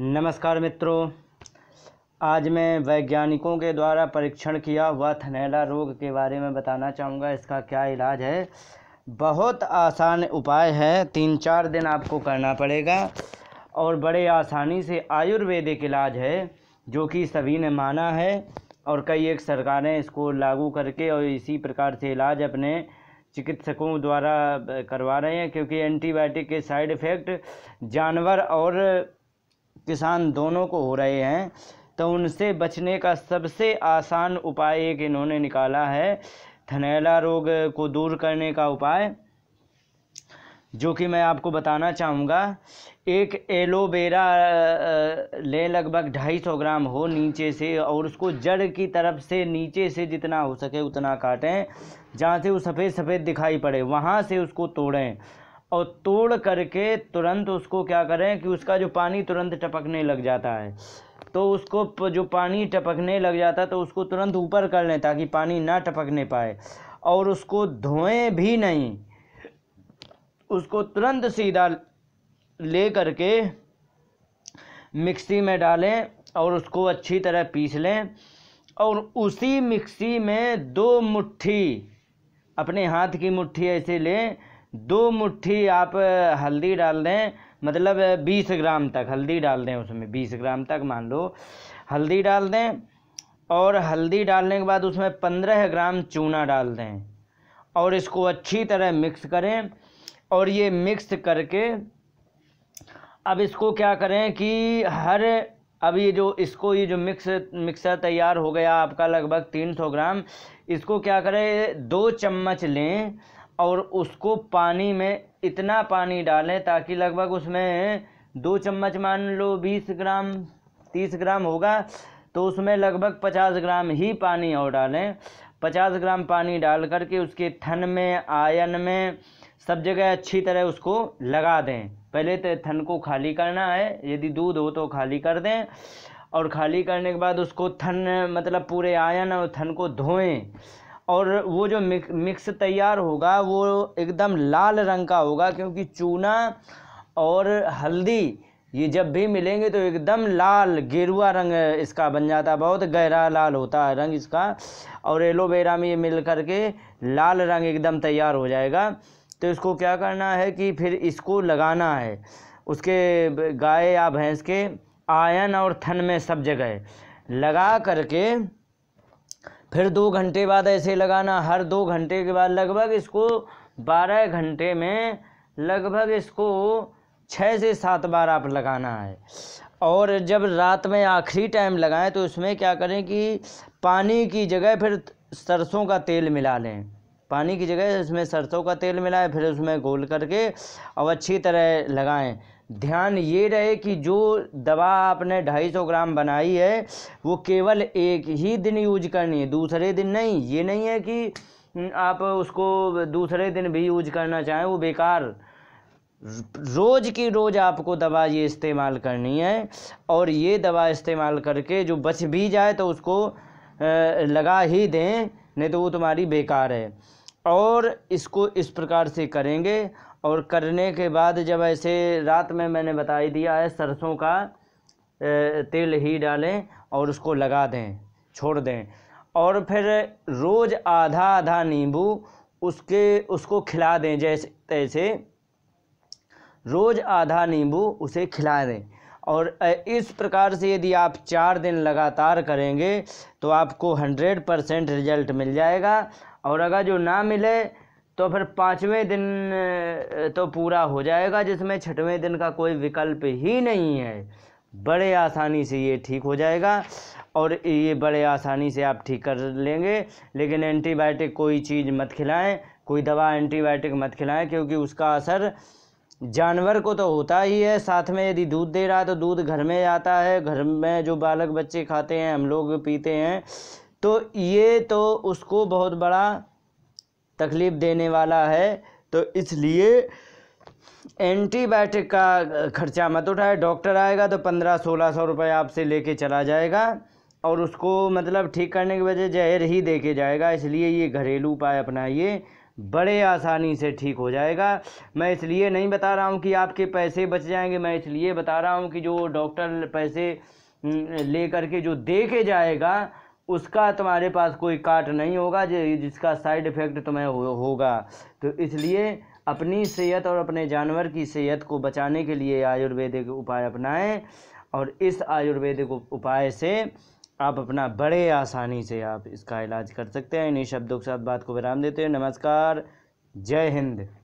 नमस्कार मित्रों आज मैं वैज्ञानिकों के द्वारा परीक्षण किया हुआ थनेला रोग के बारे में बताना चाहूँगा इसका क्या इलाज है बहुत आसान उपाय है तीन चार दिन आपको करना पड़ेगा और बड़े आसानी से आयुर्वेदिक इलाज है जो कि सभी ने माना है और कई एक सरकारें इसको लागू करके और इसी प्रकार से इलाज अपने चिकित्सकों द्वारा करवा रहे हैं क्योंकि एंटीबायोटिक के साइड इफ़ेक्ट जानवर और किसान दोनों को हो रहे हैं तो उनसे बचने का सबसे आसान उपाय एक इन्होंने निकाला है थनेला रोग को दूर करने का उपाय जो कि मैं आपको बताना चाहूँगा एक एलोवेरा ले लगभग ढाई सौ ग्राम हो नीचे से और उसको जड़ की तरफ से नीचे से जितना हो सके उतना काटें जहाँ से वो सफ़ेद सफ़ेद दिखाई पड़े वहाँ से उसको तोड़ें और तोड़ करके तुरंत उसको क्या करें कि उसका जो पानी तुरंत टपकने लग जाता है तो उसको जो पानी टपकने लग जाता तो उसको तुरंत ऊपर कर लें ताकि पानी ना टपकने पाए और उसको धोएं भी नहीं उसको तुरंत सीधा ले करके मिक्सी में डालें और उसको अच्छी तरह पीस लें और उसी मिक्सी में दो मुट्ठी अपने हाथ की मुट्ठी ऐसे लें दो मुट्ठी आप हल्दी डाल दें मतलब बीस ग्राम तक हल्दी डाल दें उसमें बीस ग्राम तक मान लो हल्दी डाल दें और हल्दी डालने के बाद उसमें पंद्रह ग्राम चूना डाल दें और इसको अच्छी तरह मिक्स करें और ये मिक्स करके अब इसको क्या करें कि हर अब ये जो इसको ये जो मिक्स मिक्सर तैयार हो गया आपका लगभग तीन सौ ग्राम इसको क्या करें दो चम्मच लें और उसको पानी में इतना पानी डालें ताकि लगभग उसमें दो चम्मच मान लो बीस ग्राम तीस ग्राम होगा तो उसमें लगभग पचास ग्राम ही पानी और डालें पचास ग्राम पानी डाल करके उसके थन में आयन में सब जगह अच्छी तरह उसको लगा दें पहले तो थन को खाली करना है यदि दूध हो तो खाली कर दें और खाली करने के बाद उसको थन मतलब पूरे आयन और थन को धोएं और वो जो मिक्स तैयार होगा वो एकदम लाल रंग का होगा क्योंकि चूना और हल्दी ये जब भी मिलेंगे तो एकदम लाल गेरुआ रंग इसका बन जाता है बहुत गहरा लाल होता है रंग इसका और एलोवेरा में ये मिल करके लाल रंग एकदम तैयार हो जाएगा तो इसको क्या करना है कि फिर इसको लगाना है उसके गाय या भैंस के आयन और थन में सब जगह लगा करके फिर दो घंटे बाद ऐसे लगाना हर दो घंटे के बाद लगभग इसको बारह घंटे में लगभग इसको छः से सात बार आप लगाना है और जब रात में आखिरी टाइम लगाएं तो उसमें क्या करें कि पानी की जगह फिर सरसों का तेल मिला लें पानी की जगह इसमें सरसों का तेल मिलाएं फिर उसमें घोल करके और अच्छी तरह लगाएं ध्यान ये रहे कि जो दवा आपने 250 ग्राम बनाई है वो केवल एक ही दिन यूज करनी है दूसरे दिन नहीं ये नहीं है कि हम्म, आप उसको दूसरे दिन भी यूज करना चाहें वो बेकार रोज़ की रोज़ आपको दवा ये इस्तेमाल करनी है और ये दवा इस्तेमाल करके जो बच भी जाए तो उसको लगा ही दें नहीं तो वो तुम्हारी बेकार है और इसको इस प्रकार से करेंगे और करने के बाद जब ऐसे रात में मैंने बता ही दिया है सरसों का तेल ही डालें और उसको लगा दें छोड़ दें और फिर रोज़ आधा आधा नींबू उसके उसको खिला दें जैसे तैसे रोज़ आधा नींबू उसे खिला दें और इस प्रकार से यदि आप चार दिन लगातार करेंगे तो आपको हंड्रेड परसेंट रिजल्ट मिल जाएगा और अगर जो ना मिले तो फिर पाँचवें दिन तो पूरा हो जाएगा जिसमें छठवें दिन का कोई विकल्प ही नहीं है बड़े आसानी से ये ठीक हो जाएगा और ये बड़े आसानी से आप ठीक कर लेंगे लेकिन एंटीबायोटिक कोई चीज़ मत खिलाएं कोई दवा एंटीबायोटिक मत खिलाएं क्योंकि उसका असर जानवर को तो होता ही है साथ में यदि दूध दे रहा है तो दूध घर में आता है घर में जो बालक बच्चे खाते हैं हम लोग पीते हैं तो ये तो उसको बहुत बड़ा तकलीफ़ देने वाला है तो इसलिए एंटीबायोटिक का खर्चा मत उठाए डॉक्टर आएगा तो पंद्रह सोलह सौ रुपये आपसे लेके चला जाएगा और उसको मतलब ठीक करने की वजह जहर ही दे के जाएगा इसलिए ये घरेलू उपाय अपनाइए बड़े आसानी से ठीक हो जाएगा मैं इसलिए नहीं बता रहा हूँ कि आपके पैसे बच जाएंगे मैं इसलिए बता रहा हूँ कि जो डॉक्टर पैसे हम्म, ले करके जो दे के जाएगा उसका तुम्हारे पास कोई काट नहीं होगा जिसका साइड इफ़ेक्ट तुम्हें होगा तो इसलिए अपनी सेहत और अपने जानवर की सेहत को बचाने के लिए आयुर्वेदिक उपाय अपनाएं और इस आयुर्वेदिक उपाय से आप अपना बड़े आसानी से आप इसका इलाज कर सकते हैं इन्हीं शब्दों के साथ बात को विराम देते हैं नमस्कार जय हिंद